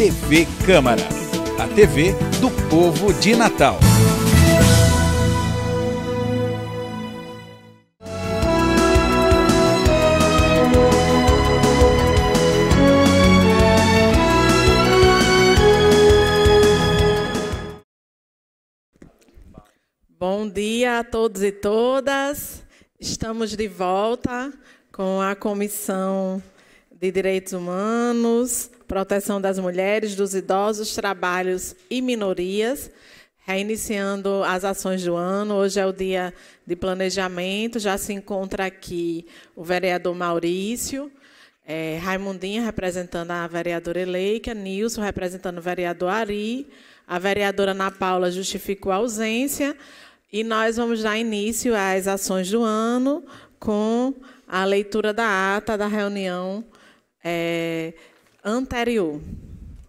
TV Câmara, a TV do povo de Natal. Bom dia a todos e todas. Estamos de volta com a comissão de Direitos Humanos, Proteção das Mulheres, dos Idosos, Trabalhos e Minorias, reiniciando as ações do ano. Hoje é o dia de planejamento. Já se encontra aqui o vereador Maurício, é, Raimundinha, representando a vereadora Eleica, Nilson, representando o vereador Ari, a vereadora Ana Paula justificou a ausência. E nós vamos dar início às ações do ano com a leitura da ata da reunião é, anterior.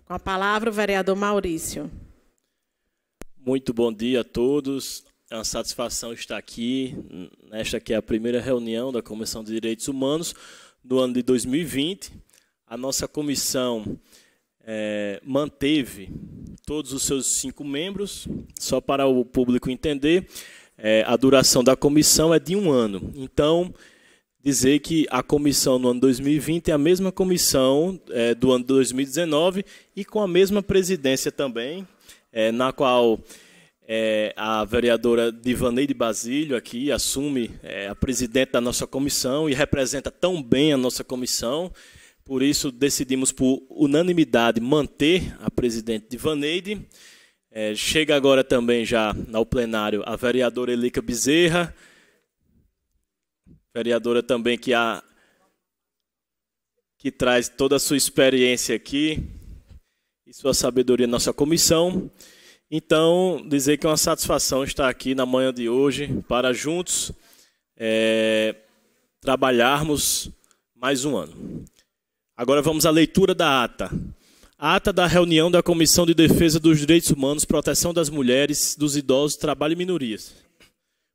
Com a palavra, o vereador Maurício. Muito bom dia a todos. É uma satisfação estar aqui. Nesta que é a primeira reunião da Comissão de Direitos Humanos do ano de 2020. A nossa comissão é, manteve todos os seus cinco membros. Só para o público entender, é, a duração da comissão é de um ano. Então, dizer que a comissão no ano 2020 é a mesma comissão é, do ano 2019 e com a mesma presidência também, é, na qual é, a vereadora Divaneide Basílio aqui assume é, a presidente da nossa comissão e representa tão bem a nossa comissão. Por isso, decidimos por unanimidade manter a presidente Divaneide. É, chega agora também já ao plenário a vereadora Elica Bezerra, vereadora também que, a, que traz toda a sua experiência aqui e sua sabedoria na nossa comissão. Então, dizer que é uma satisfação estar aqui na manhã de hoje para juntos é, trabalharmos mais um ano. Agora vamos à leitura da ata. ata da reunião da Comissão de Defesa dos Direitos Humanos, Proteção das Mulheres, dos Idosos, Trabalho e Minorias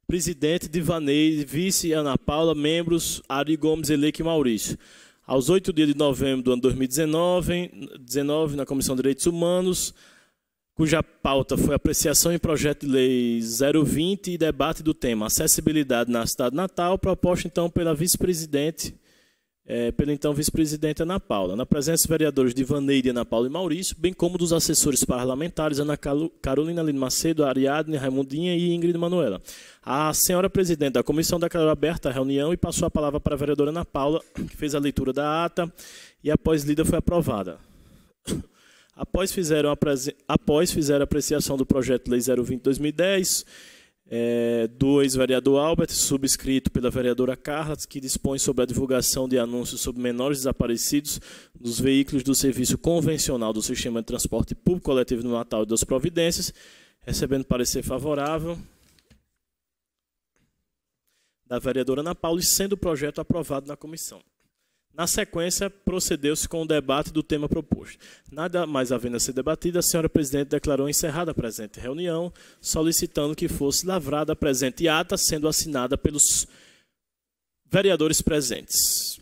presidente Divanei, vice Ana Paula, membros Ari Gomes, Eleque e Maurício. Aos oito dias de novembro do ano 2019, 19, na Comissão de Direitos Humanos, cuja pauta foi apreciação em projeto de lei 020 e debate do tema acessibilidade na cidade natal, proposta então pela vice-presidente é, pela então vice-presidente Ana Paula, na presença dos vereadores de Vaneide, Ana Paula e Maurício, bem como dos assessores parlamentares Ana Carolina Lino Macedo, Ariadne, Raimundinha e Ingrid Manuela. A senhora presidente da comissão declarou aberta a reunião e passou a palavra para a vereadora Ana Paula, que fez a leitura da ata e, após lida, foi aprovada. Após fizeram, a após fizeram a apreciação do projeto Lei 020-2010, é, dois, vereador Albert, subscrito pela vereadora Carla, que dispõe sobre a divulgação de anúncios sobre menores desaparecidos nos veículos do serviço convencional do sistema de transporte público coletivo no Natal e das Providências, recebendo parecer favorável da vereadora Ana Paula e sendo o projeto aprovado na comissão. Na sequência, procedeu-se com o debate do tema proposto. Nada mais havendo a ser debatido, a senhora presidente declarou encerrada a presente reunião, solicitando que fosse lavrada a presente ata, sendo assinada pelos vereadores presentes.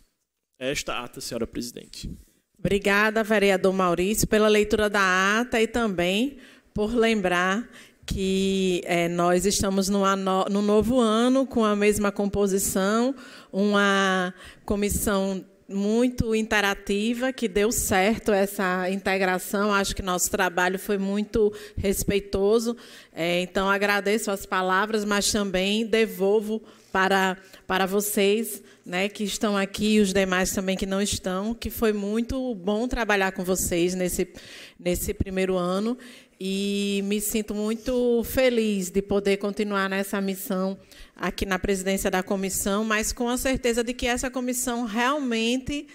É esta ata, senhora presidente. Obrigada, vereador Maurício, pela leitura da ata e também por lembrar que é, nós estamos no, no novo ano com a mesma composição, uma comissão muito interativa, que deu certo essa integração. Acho que nosso trabalho foi muito respeitoso. É, então, agradeço as palavras, mas também devolvo para, para vocês né, que estão aqui e os demais também que não estão, que foi muito bom trabalhar com vocês nesse, nesse primeiro ano. E me sinto muito feliz de poder continuar nessa missão aqui na presidência da comissão, mas com a certeza de que essa comissão realmente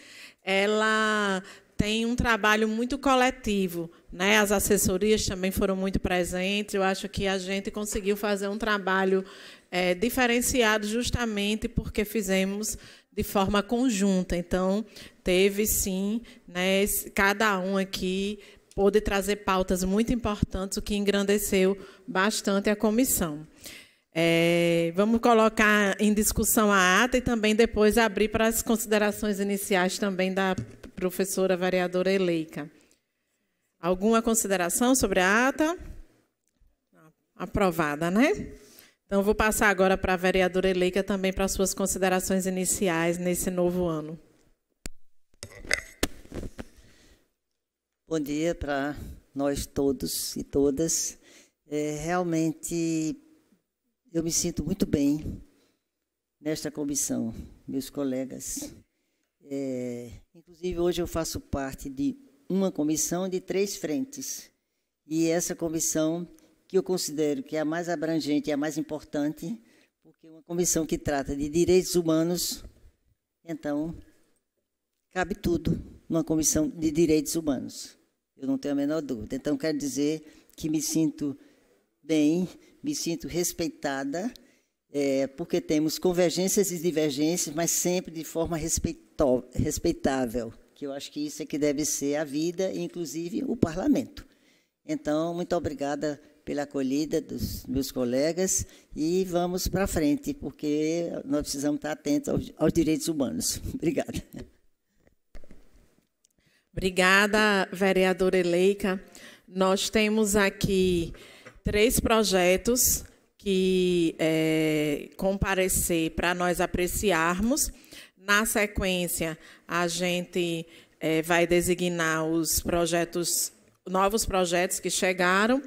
ela tem um trabalho muito coletivo, né? As assessorias também foram muito presentes. Eu acho que a gente conseguiu fazer um trabalho é, diferenciado justamente porque fizemos de forma conjunta. Então, teve sim, né, cada um aqui pôde trazer pautas muito importantes, o que engrandeceu bastante a comissão. É, vamos colocar em discussão a ata e também depois abrir para as considerações iniciais também da professora vereadora Eleica. Alguma consideração sobre a ata? Aprovada, né? Então, vou passar agora para a vereadora Eleica também para suas considerações iniciais nesse novo ano. Bom dia para nós todos e todas. É, realmente eu me sinto muito bem nesta comissão, meus colegas. É, inclusive, hoje eu faço parte de uma comissão de três frentes. E essa comissão, que eu considero que é a mais abrangente e a mais importante, porque é uma comissão que trata de direitos humanos, então, cabe tudo numa comissão de direitos humanos. Eu não tenho a menor dúvida. Então, quero dizer que me sinto bem me sinto respeitada, é, porque temos convergências e divergências, mas sempre de forma respeito, respeitável, que eu acho que isso é que deve ser a vida, inclusive o parlamento. Então, muito obrigada pela acolhida dos meus colegas e vamos para frente, porque nós precisamos estar atentos aos, aos direitos humanos. Obrigada. Obrigada, vereadora Eleica. Nós temos aqui três projetos que é, comparecer para nós apreciarmos. Na sequência, a gente é, vai designar os projetos, novos projetos que chegaram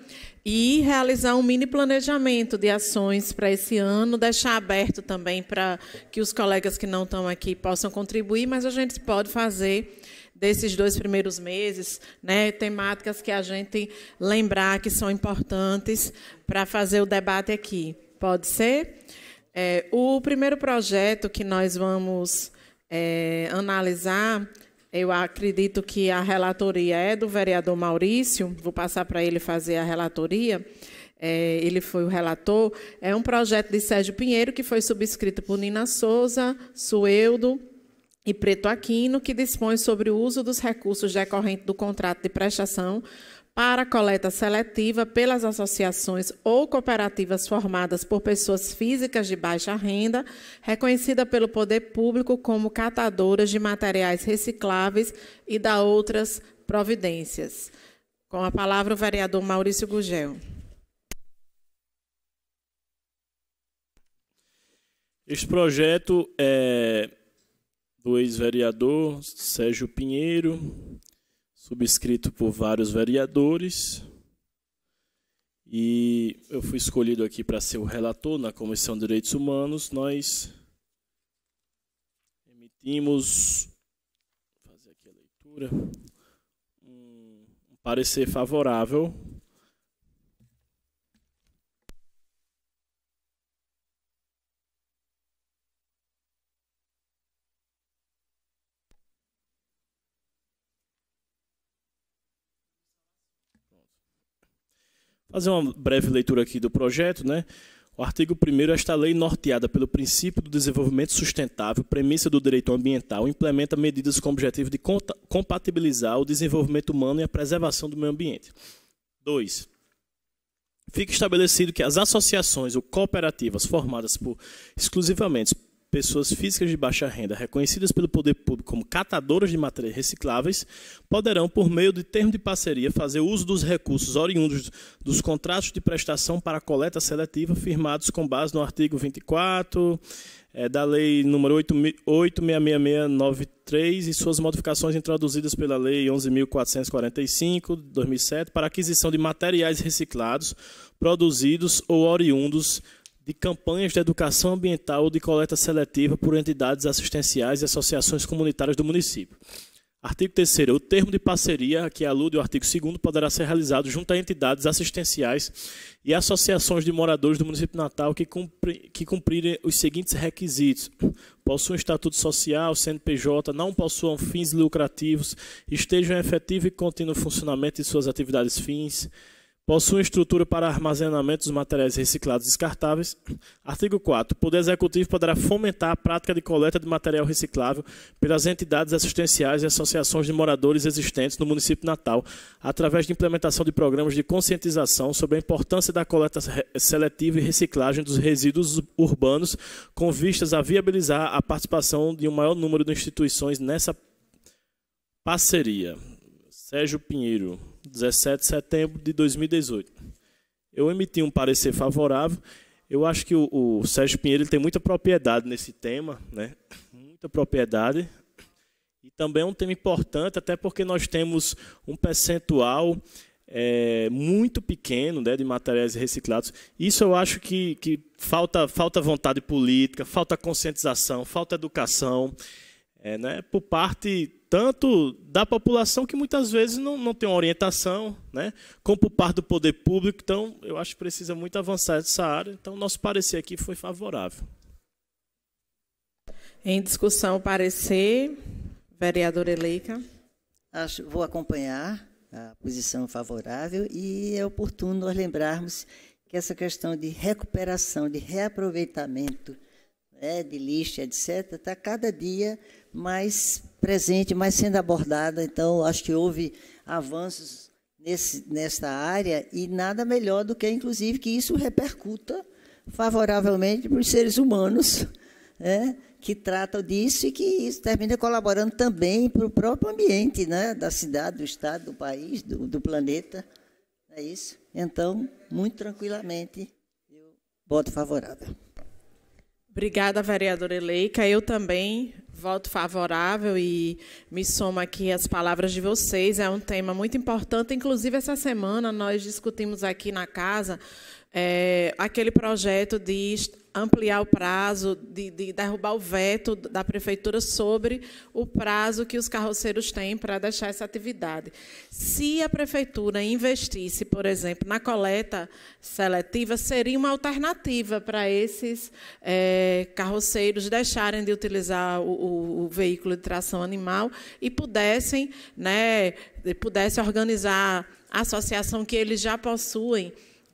e realizar um mini planejamento de ações para esse ano, deixar aberto também para que os colegas que não estão aqui possam contribuir, mas a gente pode fazer desses dois primeiros meses, né, temáticas que a gente lembrar que são importantes para fazer o debate aqui. Pode ser? É, o primeiro projeto que nós vamos é, analisar, eu acredito que a relatoria é do vereador Maurício, vou passar para ele fazer a relatoria. É, ele foi o relator. É um projeto de Sérgio Pinheiro que foi subscrito por Nina Souza, Sueldo, e Preto Aquino, que dispõe sobre o uso dos recursos decorrentes do contrato de prestação para coleta seletiva pelas associações ou cooperativas formadas por pessoas físicas de baixa renda, reconhecida pelo poder público como catadoras de materiais recicláveis e da outras providências. Com a palavra o vereador Maurício Gugel. Este projeto é do ex-vereador Sérgio Pinheiro, subscrito por vários vereadores. E eu fui escolhido aqui para ser o relator na Comissão de Direitos Humanos. Nós emitimos fazer aqui a leitura um parecer favorável Fazer uma breve leitura aqui do projeto, né? O artigo 1 é esta lei norteada pelo princípio do desenvolvimento sustentável, premissa do direito ambiental, implementa medidas com o objetivo de compatibilizar o desenvolvimento humano e a preservação do meio ambiente. 2. Fica estabelecido que as associações ou cooperativas formadas por exclusivamente pessoas físicas de baixa renda reconhecidas pelo poder público como catadoras de matérias recicláveis poderão, por meio de termo de parceria, fazer uso dos recursos oriundos dos contratos de prestação para coleta seletiva firmados com base no artigo 24 é, eh, da Lei número 8.66693 e suas modificações introduzidas pela Lei 11.445 de 2007 para aquisição de materiais reciclados produzidos ou oriundos de campanhas de educação ambiental ou de coleta seletiva por entidades assistenciais e associações comunitárias do município. Artigo 3 O termo de parceria que alude ao artigo 2 poderá ser realizado junto a entidades assistenciais e associações de moradores do município Natal que, cumpri, que cumprirem os seguintes requisitos. Possuam estatuto social, CNPJ, não possuam fins lucrativos, estejam em efetivo e contínuo funcionamento de suas atividades fins, Possui estrutura para armazenamento dos materiais reciclados descartáveis. Artigo 4. O Poder Executivo poderá fomentar a prática de coleta de material reciclável pelas entidades assistenciais e associações de moradores existentes no município natal, através de implementação de programas de conscientização sobre a importância da coleta seletiva e reciclagem dos resíduos urbanos, com vistas a viabilizar a participação de um maior número de instituições nessa parceria. Sérgio Pinheiro, 17 de setembro de 2018. Eu emiti um parecer favorável. Eu acho que o, o Sérgio Pinheiro tem muita propriedade nesse tema, né? muita propriedade. E também é um tema importante, até porque nós temos um percentual é, muito pequeno né, de materiais reciclados. Isso eu acho que, que falta, falta vontade política, falta conscientização, falta educação é, né, por parte tanto da população que muitas vezes não, não tem uma orientação, né, como por parte do poder público. Então, eu acho que precisa muito avançar nessa área. Então, nosso parecer aqui foi favorável. Em discussão, parecer, vereadora Eleica. Acho, vou acompanhar a posição favorável e é oportuno nós lembrarmos que essa questão de recuperação, de reaproveitamento né, de lixo, etc., está cada dia mais presente, mais sendo abordada. Então, acho que houve avanços nesse, nesta área e nada melhor do que, inclusive, que isso repercuta favoravelmente para os seres humanos né, que tratam disso e que isso termina colaborando também para o próprio ambiente né, da cidade, do estado, do país, do, do planeta. É isso? Então, muito tranquilamente, eu voto favorável. Obrigada, vereadora Eleica. Eu também Voto favorável e me somo aqui as palavras de vocês. É um tema muito importante. Inclusive, essa semana nós discutimos aqui na casa é, aquele projeto de ampliar o prazo, de, de, derrubar o veto da prefeitura sobre o prazo que os carroceiros têm para deixar essa atividade. Se a prefeitura investisse, por exemplo, na coleta seletiva, seria uma alternativa para esses é, carroceiros deixarem de utilizar o, o, o veículo de tração animal e pudessem, né, pudessem organizar a associação que eles já possuem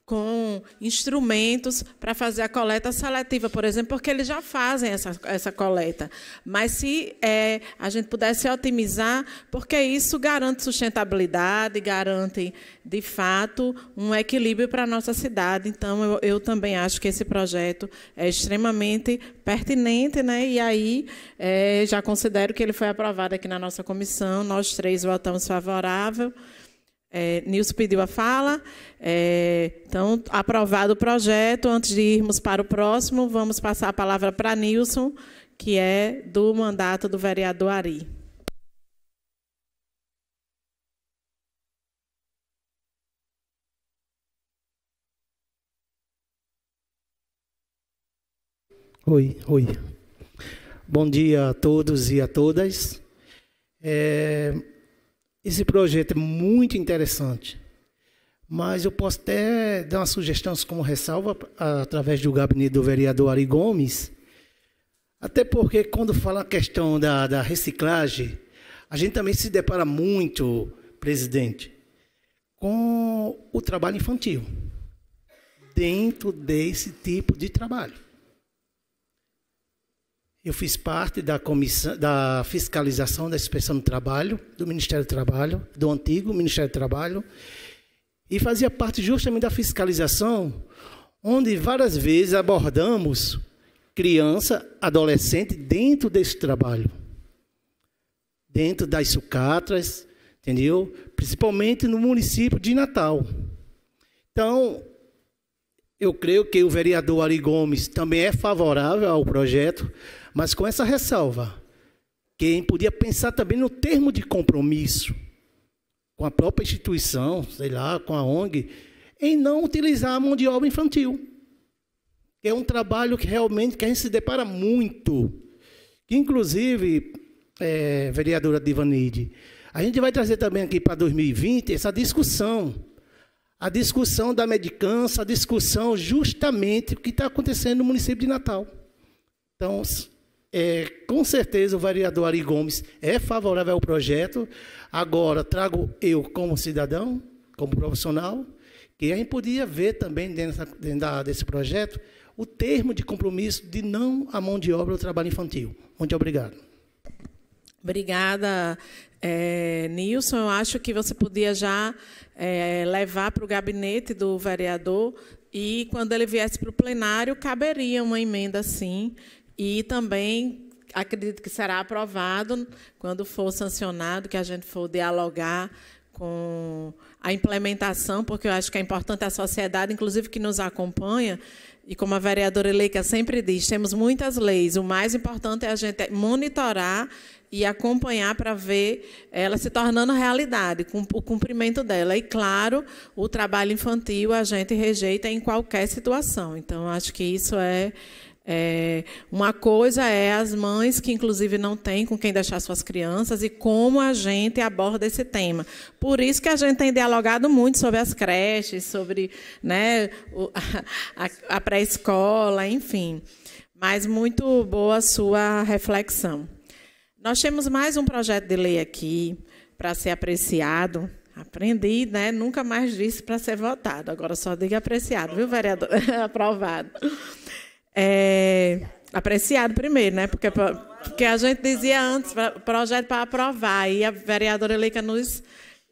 com instrumentos para fazer a coleta seletiva, por exemplo, porque eles já fazem essa, essa coleta. Mas se é, a gente pudesse otimizar, porque isso garante sustentabilidade, garante, de fato, um equilíbrio para a nossa cidade. Então, eu, eu, também acho que esse projeto é extremamente pertinente, né? e aí é, já considero que ele foi aprovado aqui na nossa comissão, nós três votamos favorável. É, Nilson pediu a fala. É, então, aprovado o projeto, antes de irmos para o próximo, vamos passar a palavra para Nilson, que é do mandato do vereador Ari. Oi, oi. Bom dia a todos e a todas. É... Esse projeto é muito interessante, mas eu posso até dar uma sugestões como ressalva através do gabinete do vereador Ari Gomes, até porque quando fala a questão da, da reciclagem, a gente também se depara muito, presidente, com o trabalho infantil dentro desse tipo de trabalho. Eu fiz parte da, comissão, da fiscalização da inspeção do trabalho, do Ministério do Trabalho, do antigo Ministério do Trabalho, e fazia parte justamente da fiscalização, onde várias vezes abordamos criança, adolescente dentro desse trabalho, dentro das sucatras, entendeu? Principalmente no município de Natal. Então, eu creio que o vereador Ari Gomes também é favorável ao projeto, mas com essa ressalva, quem podia pensar também no termo de compromisso com a própria instituição, sei lá, com a ONG, em não utilizar a mão de obra infantil. É um trabalho que realmente que a gente se depara muito. Que, inclusive, é, vereadora Divanide, a gente vai trazer também aqui para 2020 essa discussão. A discussão da medicança, a discussão justamente o que está acontecendo no município de Natal. Então, é, com certeza o vereador Ari Gomes é favorável ao projeto. Agora, trago eu como cidadão, como profissional, que a gente podia ver também dentro, dentro desse projeto o termo de compromisso de não a mão de obra ao trabalho infantil. Muito obrigado. Obrigada, é, Nilson. Eu acho que você podia já é, levar para o gabinete do vereador e, quando ele viesse para o plenário, caberia uma emenda, sim, e também acredito que será aprovado quando for sancionado, que a gente for dialogar com a implementação, porque eu acho que é importante a sociedade, inclusive que nos acompanha, e como a vereadora Leica sempre diz, temos muitas leis. O mais importante é a gente monitorar e acompanhar para ver ela se tornando realidade, com o cumprimento dela. E, claro, o trabalho infantil a gente rejeita em qualquer situação. Então, acho que isso é, é, uma coisa é as mães que, inclusive, não têm com quem deixar suas crianças e como a gente aborda esse tema. Por isso que a gente tem dialogado muito sobre as creches, sobre né, a, a pré-escola, enfim. Mas muito boa a sua reflexão. Nós temos mais um projeto de lei aqui para ser apreciado. Aprendi, né? Nunca mais disse para ser votado. Agora só diga apreciado, Aprovado. viu, vereador? Aprovado é, apreciado primeiro, né? Porque, porque a gente dizia antes, projeto para aprovar, e a vereadora Leica nos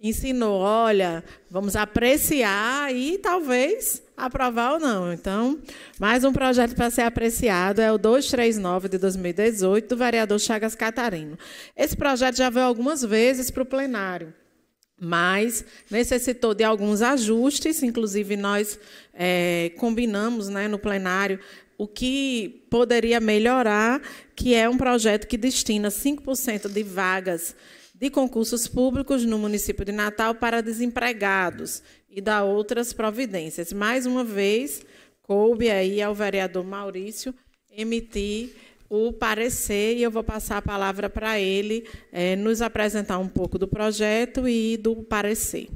ensinou, olha, vamos apreciar e talvez aprovar ou não. Então, mais um projeto para ser apreciado é o 239 de 2018 do vereador Chagas Catarino. Esse projeto já veio algumas vezes para o plenário mas necessitou de alguns ajustes, inclusive nós é, combinamos né, no plenário o que poderia melhorar, que é um projeto que destina 5% de vagas de concursos públicos no município de Natal para desempregados e dá outras providências. Mais uma vez, coube aí ao vereador Maurício emitir o parecer e eu vou passar a palavra para ele é, nos apresentar um pouco do projeto e do parecer.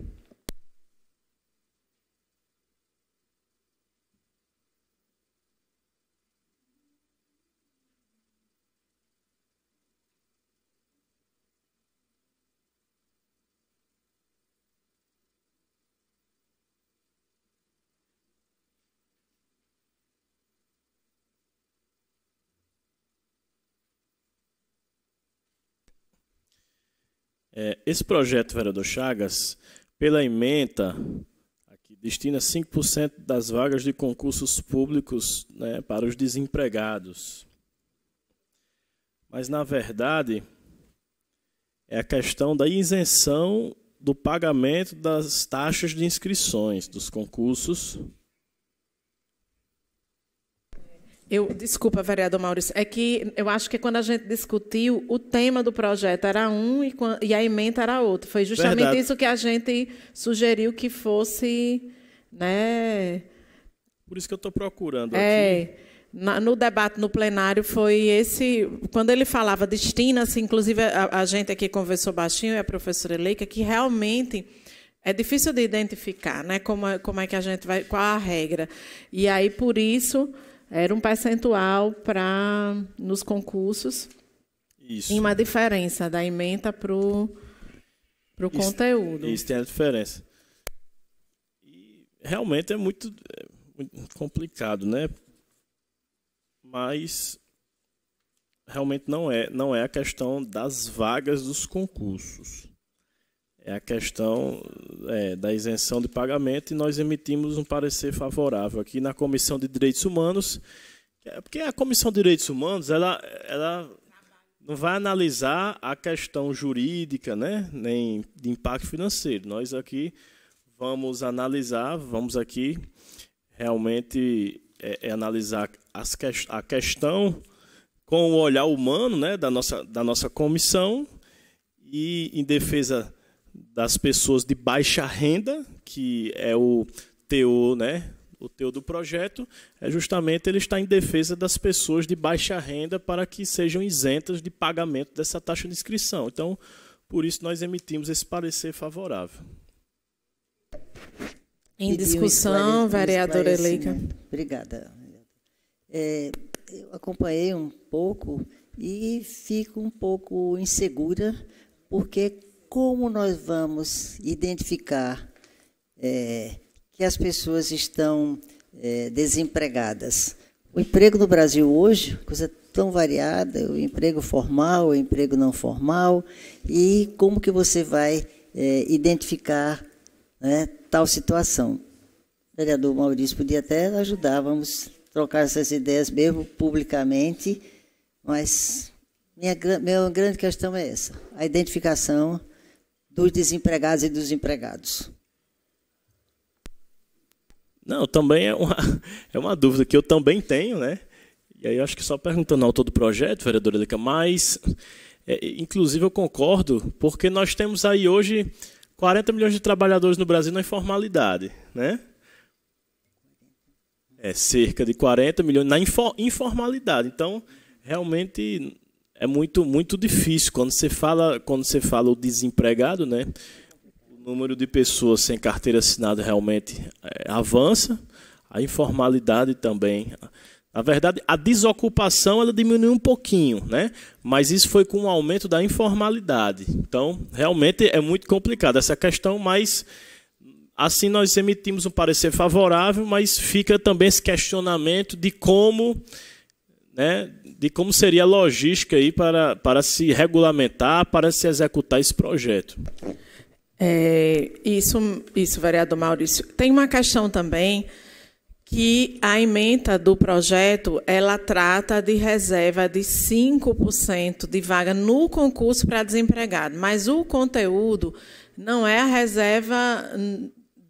É, esse projeto, vereador Chagas, pela emenda, aqui, destina 5% das vagas de concursos públicos né, para os desempregados. Mas, na verdade, é a questão da isenção do pagamento das taxas de inscrições dos concursos públicos Eu, desculpa, vereador Maurício, é que eu acho que quando a gente discutiu, o tema do projeto era um e, e a emenda era outro. Foi justamente Verdade. isso que a gente sugeriu que fosse, né? Por isso que eu estou procurando é, aqui. Na, no debate no plenário foi esse. Quando ele falava destina Stinas, inclusive a, a, gente aqui conversou baixinho, e a professora Leica, que realmente é difícil de identificar né, como, é, como é que a gente vai. qual a regra. E aí, por isso. Era um percentual para nos concursos. Isso. E uma diferença da emenda para o conteúdo. Isso tem a diferença. E realmente é muito, é muito complicado, né? Mas realmente não é, não é a questão das vagas dos concursos é a questão é, da isenção de pagamento e nós emitimos um parecer favorável aqui na Comissão de Direitos Humanos, é, porque a Comissão de Direitos Humanos ela, ela não vai analisar a questão jurídica, né, nem de impacto financeiro. Nós aqui vamos analisar, vamos aqui realmente é, é analisar as que, a questão com o olhar humano, né, da nossa da nossa comissão e em defesa das pessoas de baixa renda, que é o teu, né? O teu do projeto é justamente ele está em defesa das pessoas de baixa renda para que sejam isentas de pagamento dessa taxa de inscrição. Então, por isso nós emitimos esse parecer favorável. Em discussão, um vereadora Eleica. Obrigada. É, eu acompanhei um pouco e fico um pouco insegura, porque como nós vamos identificar é, que as pessoas estão é, desempregadas? O emprego no Brasil hoje, coisa tão variada, o emprego formal, o emprego não formal, e como que você vai é, identificar né, tal situação. O vereador Maurício podia até ajudar, vamos trocar essas ideias mesmo publicamente, mas minha, minha grande questão é essa, a identificação dos desempregados e dos empregados? Não, também é uma, é uma dúvida que eu também tenho, né? E aí eu acho que só perguntando ao autor do projeto, vereadora Lica, mas, é, inclusive, eu concordo, porque nós temos aí hoje 40 milhões de trabalhadores no Brasil na informalidade, né? É cerca de 40 milhões na infor, informalidade. Então, realmente, é muito muito difícil quando você fala quando você fala o desempregado, né? O número de pessoas sem carteira assinada realmente eh, avança, a informalidade também. Na verdade, a desocupação ela diminuiu um pouquinho, né? Mas isso foi com o um aumento da informalidade. Então, realmente é muito complicado essa questão, mas assim nós emitimos um parecer favorável, mas fica também esse questionamento de como, né, de como seria a logística aí para, para se regulamentar, para se executar esse projeto. É, isso, isso, vereador Maurício. Tem uma questão também que a emenda do projeto ela trata de reserva de 5% de vaga no concurso para desempregado, mas o conteúdo não é a reserva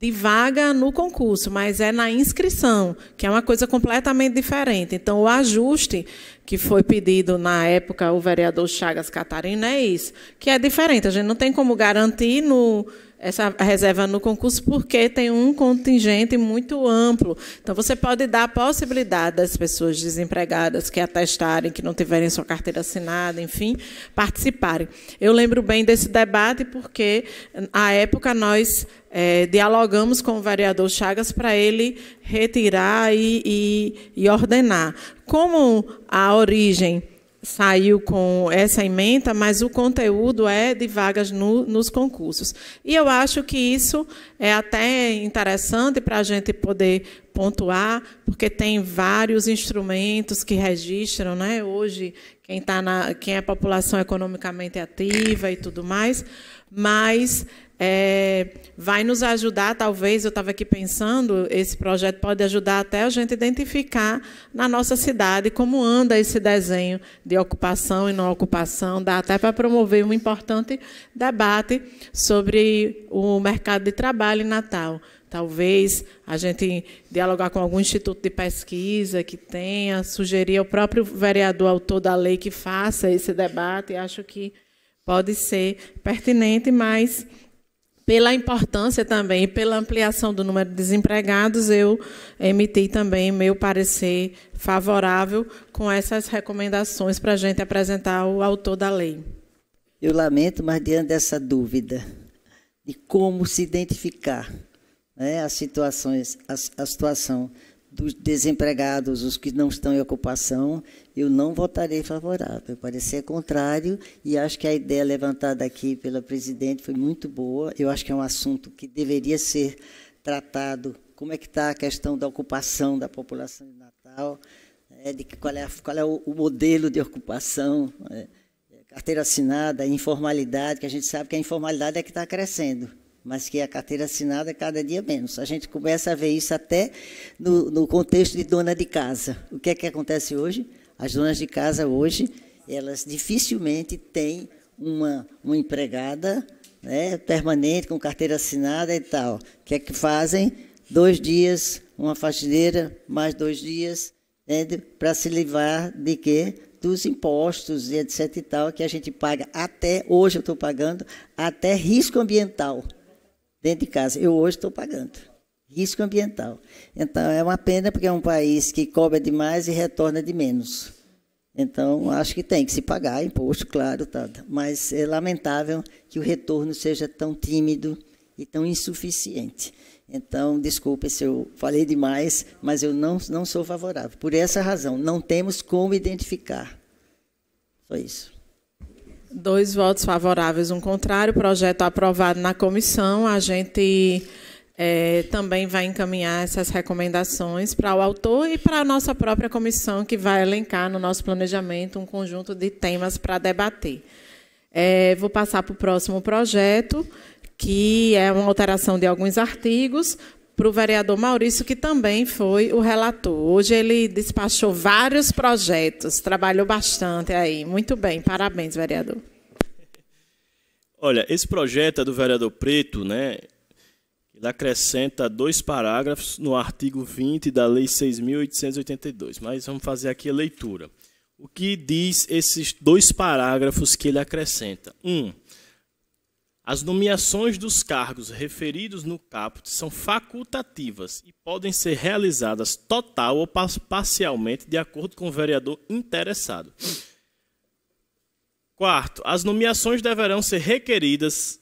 de vaga no concurso, mas é na inscrição, que é uma coisa completamente diferente. Então, o ajuste que foi pedido na época o vereador Chagas Catarina é isso, que é diferente. A gente não tem como garantir no essa reserva no concurso porque tem um contingente muito amplo. Então, você pode dar a possibilidade das pessoas desempregadas que atestarem, que não tiverem sua carteira assinada, enfim, participarem. Eu lembro bem desse debate porque, à época, nós é, dialogamos com o vereador Chagas para ele retirar e, e, e ordenar. Como a origem saiu com essa emenda, mas o conteúdo é de vagas no, nos concursos. E eu acho que isso é até interessante para a gente poder pontuar, porque tem vários instrumentos que registram, né? Hoje quem tá na, quem é população economicamente ativa e tudo mais mas é, vai nos ajudar, talvez, eu estava aqui pensando, esse projeto pode ajudar até a gente identificar na nossa cidade como anda esse desenho de ocupação e não ocupação, dá até para promover um importante debate sobre o mercado de trabalho em Natal. Talvez a gente dialogar com algum instituto de pesquisa que tenha, sugerir ao próprio vereador autor da lei que faça esse debate, acho que pode ser pertinente, mas pela importância também, pela ampliação do número de desempregados, eu emiti também meu parecer favorável com essas recomendações para a gente apresentar ao autor da lei. Eu lamento, mas diante dessa dúvida de como se identificar né, as situações, a, a situação dos desempregados, os que não estão em ocupação, eu não votarei favorável. Parecer contrário, e acho que a ideia levantada aqui pela presidente foi muito boa. Eu acho que é um assunto que deveria ser tratado. Como é que está a questão da ocupação da população de Natal? É, de qual é, qual é o, o modelo de ocupação? É, carteira assinada, informalidade, que a gente sabe que a informalidade é que está crescendo mas que a carteira assinada é cada dia menos. A gente começa a ver isso até no, no contexto de dona de casa. O que é que acontece hoje? As donas de casa hoje, elas dificilmente têm uma, uma empregada né, permanente, com carteira assinada e tal. O que é que fazem? Dois dias, uma faxineira, mais dois dias, né, para se livrar de quê? Dos impostos e etc e tal, que a gente paga até, hoje eu estou pagando, até risco ambiental dentro de casa. Eu hoje estou pagando risco ambiental. Então, é uma pena porque é um país que cobra demais e retorna de menos. Então, acho que tem que se pagar imposto, claro, tá, mas é lamentável que o retorno seja tão tímido e tão insuficiente. Então, desculpe se eu falei demais, mas eu não, não sou favorável. Por essa razão, não temos como identificar. Só isso. Dois votos favoráveis, um contrário. Projeto aprovado na comissão. A gente é, também vai encaminhar essas recomendações para o autor e para a nossa própria comissão, que vai elencar no nosso planejamento um conjunto de temas para debater. É, vou passar para o próximo projeto, que é uma alteração de alguns artigos, para o vereador Maurício, que também foi o relator. Hoje ele despachou vários projetos, trabalhou bastante aí. Muito bem, parabéns, vereador. Olha, esse projeto é do vereador Preto, né? Ele acrescenta dois parágrafos no artigo 20 da Lei 6.882, mas vamos fazer aqui a leitura. O que diz esses dois parágrafos que ele acrescenta? 1. Um, as nomeações dos cargos referidos no caput são facultativas e podem ser realizadas total ou parcialmente de acordo com o vereador interessado. Quarto, as nomeações deverão ser requeridas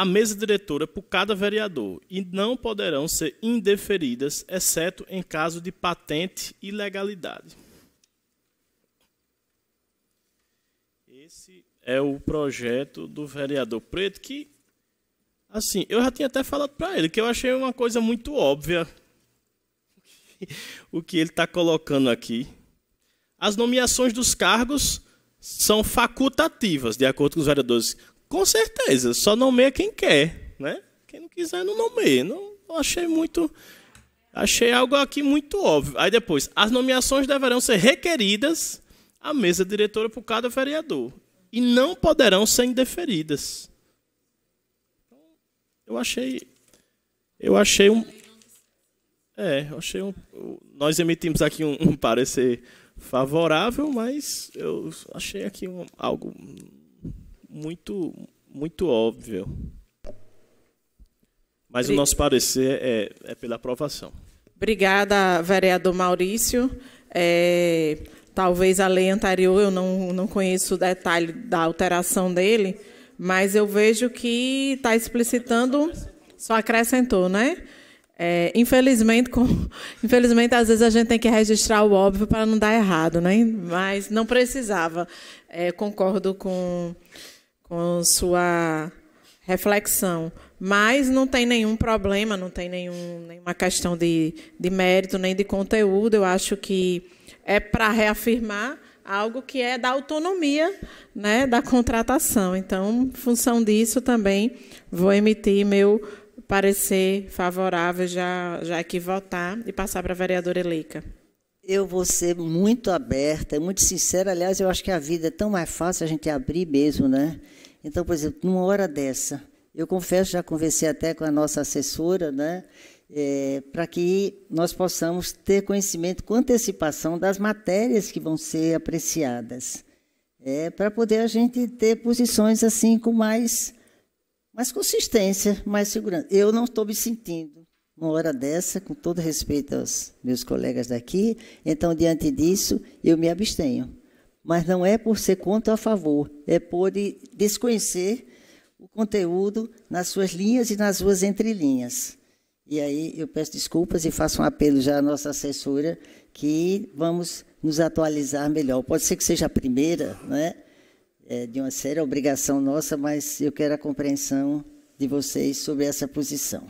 a mesa diretora por cada vereador e não poderão ser indeferidas, exceto em caso de patente e legalidade. Esse é o projeto do vereador Preto que, assim, eu já tinha até falado para ele que eu achei uma coisa muito óbvia o que ele está colocando aqui. As nomeações dos cargos são facultativas, de acordo com os vereadores. Com certeza, só nomeia quem quer, né? Quem não quiser não nomeia. Não, não achei muito achei algo aqui muito óbvio. Aí depois, as nomeações deverão ser requeridas à mesa diretora por cada vereador e não poderão ser indeferidas. Então, eu achei eu achei um é, eu achei um nós emitimos aqui um, um parecer favorável, mas eu achei aqui um, algo muito, muito óbvio. Mas o nosso parecer é, é pela aprovação. Obrigada, vereador Maurício. É, talvez a lei anterior, eu não, não conheço o detalhe da alteração dele, mas eu vejo que está explicitando. Só acrescentou, né? É, infelizmente, com, infelizmente, às vezes a gente tem que registrar o óbvio para não dar errado, né? mas não precisava. É, concordo com com sua reflexão. Mas não tem nenhum problema, não tem nenhum, nenhuma questão de, de mérito nem de conteúdo. Eu acho que é para reafirmar algo que é da autonomia né, da contratação. Então, em função disso, também vou emitir meu parecer favorável, já, já que votar, e passar para a vereadora Elica. Eu vou ser muito aberta, muito sincera. Aliás, eu acho que a vida é tão mais fácil a gente abrir mesmo, né? Então, por exemplo, numa hora dessa, eu confesso, já conversei até com a nossa assessora, né? É, para que nós possamos ter conhecimento com antecipação das matérias que vão ser apreciadas, é, para poder a gente ter posições assim com mais, mais consistência, mais segurança. Eu não estou me sentindo uma hora dessa, com todo respeito aos meus colegas daqui, então, diante disso, eu me abstenho mas não é por ser contra ou a favor, é por desconhecer o conteúdo nas suas linhas e nas suas entrelinhas. E aí eu peço desculpas e faço um apelo já à nossa assessora que vamos nos atualizar melhor. Pode ser que seja a primeira, né? É, de uma séria é obrigação nossa, mas eu quero a compreensão de vocês sobre essa posição.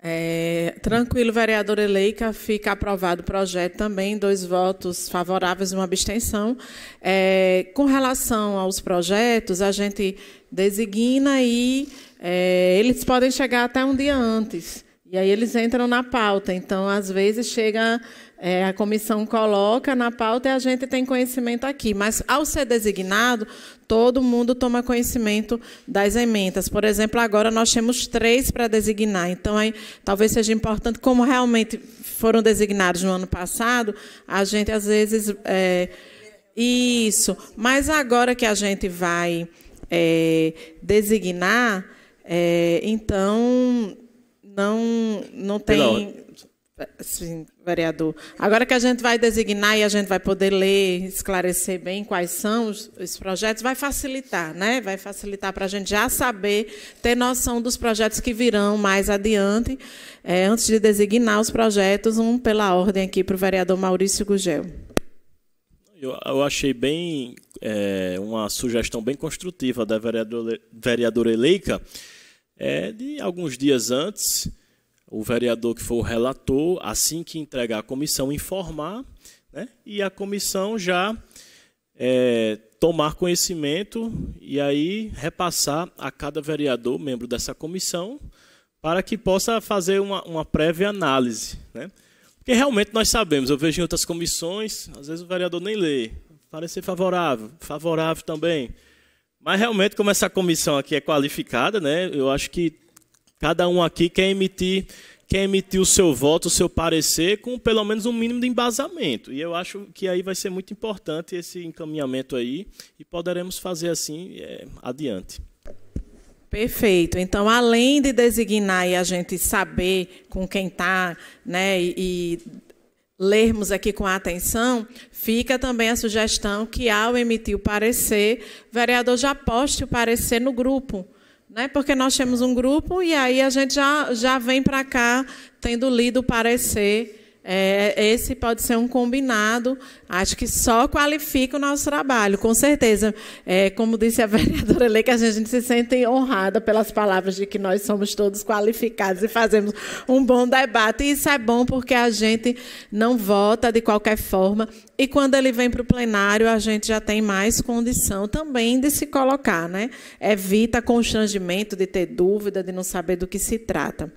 É, tranquilo, vereador Eleica, fica aprovado o projeto também, dois votos favoráveis e uma abstenção. É, com relação aos projetos, a gente designa e é, eles podem chegar até um dia antes. E aí eles entram na pauta. Então, às vezes, chega, é, a comissão coloca na pauta e a gente tem conhecimento aqui. Mas, ao ser designado, todo mundo toma conhecimento das emendas. Por exemplo, agora nós temos três para designar. Então, aí, talvez seja importante, como realmente foram designados no ano passado, a gente, às vezes. É, isso. Mas agora que a gente vai é, designar, é, então não, não tem. Sim, vereador. Agora que a gente vai designar e a gente vai poder ler, esclarecer bem quais são os, os projetos, vai facilitar, né? Vai facilitar para a gente já saber, ter noção dos projetos que virão mais adiante, é, antes de designar os projetos, um pela ordem aqui para o vereador Maurício Gugel. Eu, eu achei bem é, uma sugestão bem construtiva da vereadora Eleica é de alguns dias antes, o vereador que for o relator, assim que entregar a comissão, informar, né? e a comissão já é, tomar conhecimento e aí repassar a cada vereador, membro dessa comissão, para que possa fazer uma, uma prévia análise. Né? Porque realmente nós sabemos, eu vejo em outras comissões, às vezes o vereador nem lê, parecer favorável, favorável também. Mas realmente, como essa comissão aqui é qualificada, né, eu acho que cada um aqui quer emitir, quer emitir o seu voto, o seu parecer, com pelo menos um mínimo de embasamento. E eu acho que aí vai ser muito importante esse encaminhamento aí, e poderemos fazer assim é, adiante. Perfeito. Então, além de designar e a gente saber com quem está, né, e, e lermos aqui com atenção, fica também a sugestão que, ao emitir o parecer, o vereador já poste o parecer no grupo. Né? Porque nós temos um grupo e aí a gente já, já vem para cá tendo lido o parecer é, esse pode ser um combinado, acho que só qualifica o nosso trabalho, com certeza. É, como disse a vereadora Lei, que a gente se sente honrada pelas palavras de que nós somos todos qualificados e fazemos um bom debate. E isso é bom porque a gente não vota de qualquer forma. E quando ele vem para o plenário, a gente já tem mais condição também de se colocar, né? Evita constrangimento de ter dúvida, de não saber do que se trata.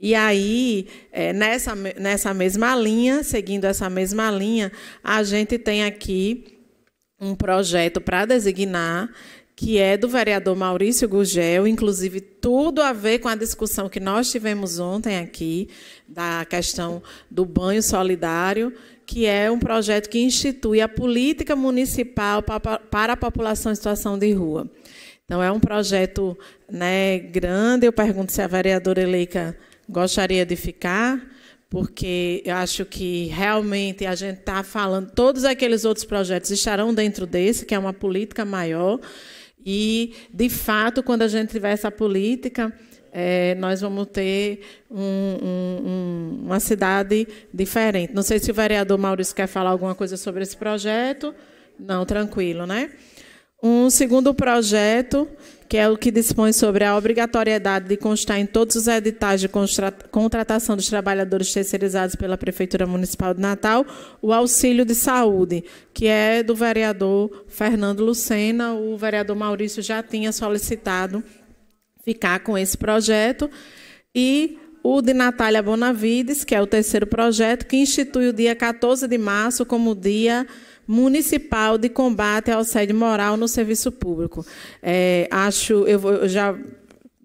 E aí, é, nessa, nessa mesma linha, seguindo essa mesma linha, a gente tem aqui um projeto para designar que é do vereador Maurício Gugel, inclusive tudo a ver com a discussão que nós tivemos ontem aqui, da questão do banho solidário, que é um projeto que institui a política municipal para a população em situação de rua. Então, é um projeto né, grande. Eu pergunto se a vereadora Eleica gostaria de ficar, porque eu acho que realmente a gente está falando, todos aqueles outros projetos estarão dentro desse, que é uma política maior, e, de fato, quando a gente tiver essa política, é, nós vamos ter um, um, uma cidade diferente. Não sei se o vereador Maurício quer falar alguma coisa sobre esse projeto. Não, tranquilo, né? Um segundo projeto, que é o que dispõe sobre a obrigatoriedade de constar em todos os editais de contratação dos trabalhadores terceirizados pela Prefeitura Municipal de Natal o auxílio de saúde, que é do vereador Fernando Lucena. O vereador Maurício já tinha solicitado ficar com esse projeto. E o de Natália Bonavides, que é o terceiro projeto, que institui o dia 14 de março como dia Municipal de Combate ao Assédio Moral no Serviço Público. É, acho, eu, vou, eu já,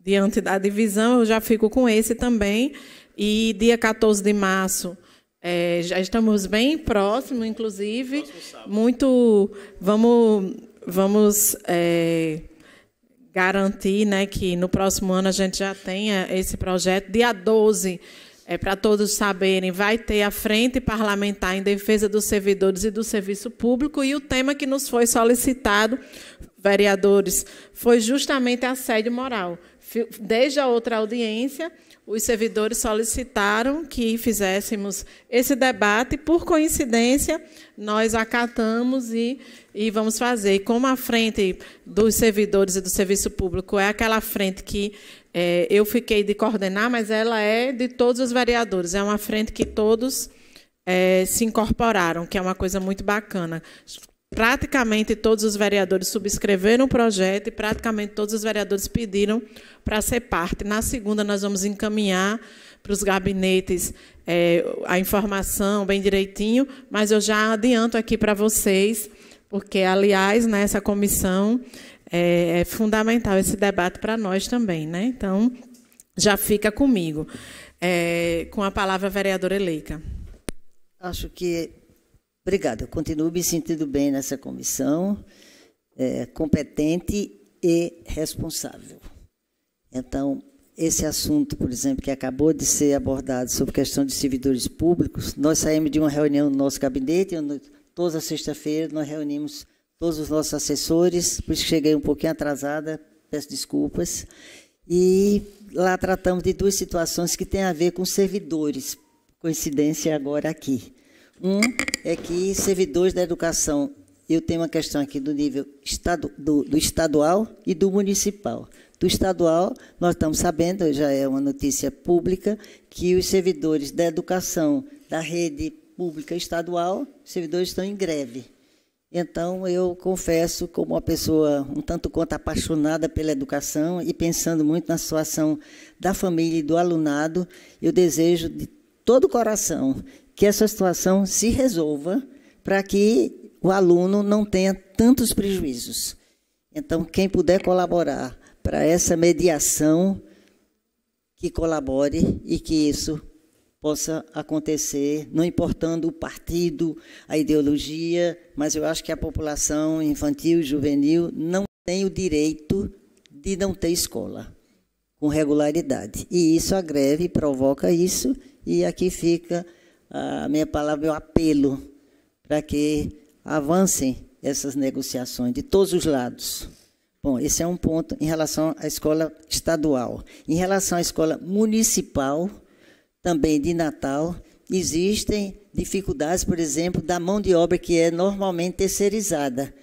diante da divisão, eu já fico com esse também. E dia 14 de março, é, já estamos bem próximo, inclusive. Muito. Vamos. vamos é, garantir né, que no próximo ano a gente já tenha esse projeto. Dia 12 é para todos saberem, vai ter a Frente Parlamentar em Defesa dos Servidores e do Serviço Público, e o tema que nos foi solicitado, vereadores, foi justamente assédio moral. Desde a outra audiência, os servidores solicitaram que fizéssemos esse debate. Por coincidência, nós acatamos e, e vamos fazer. Como a frente dos servidores e do serviço público é aquela frente que é, eu fiquei de coordenar, mas ela é de todos os vereadores. É uma frente que todos é, se incorporaram, que é uma coisa muito bacana. Praticamente todos os vereadores subscreveram o projeto e praticamente todos os vereadores pediram para ser parte. Na segunda, nós vamos encaminhar para os gabinetes é, a informação bem direitinho, mas eu já adianto aqui para vocês, porque, aliás, nessa né, comissão é, é fundamental esse debate para nós também. Né? Então, já fica comigo. É, com a palavra, a vereadora Eleica. Acho que. Obrigada. Eu continuo me sentindo bem nessa comissão, é, competente e responsável. Então, esse assunto, por exemplo, que acabou de ser abordado sobre questão de servidores públicos, nós saímos de uma reunião no nosso gabinete, onde toda sexta-feira nós reunimos todos os nossos assessores, por isso cheguei um pouquinho atrasada, peço desculpas. E lá tratamos de duas situações que têm a ver com servidores, coincidência agora aqui. Um é que servidores da educação, eu tenho uma questão aqui do nível estado, do, do estadual e do municipal. Do estadual, nós estamos sabendo, já é uma notícia pública, que os servidores da educação da rede pública estadual, servidores estão em greve então, eu confesso, como uma pessoa um tanto quanto apaixonada pela educação e pensando muito na situação da família e do alunado, eu desejo de todo o coração que essa situação se resolva para que o aluno não tenha tantos prejuízos. Então, quem puder colaborar para essa mediação, que colabore e que isso possa acontecer, não importando o partido, a ideologia, mas eu acho que a população infantil e juvenil não tem o direito de não ter escola com regularidade. E isso a greve provoca isso, e aqui fica a minha palavra, meu apelo para que avancem essas negociações de todos os lados. Bom, esse é um ponto em relação à escola estadual. Em relação à escola municipal, também de Natal, existem dificuldades, por exemplo, da mão de obra que é normalmente terceirizada.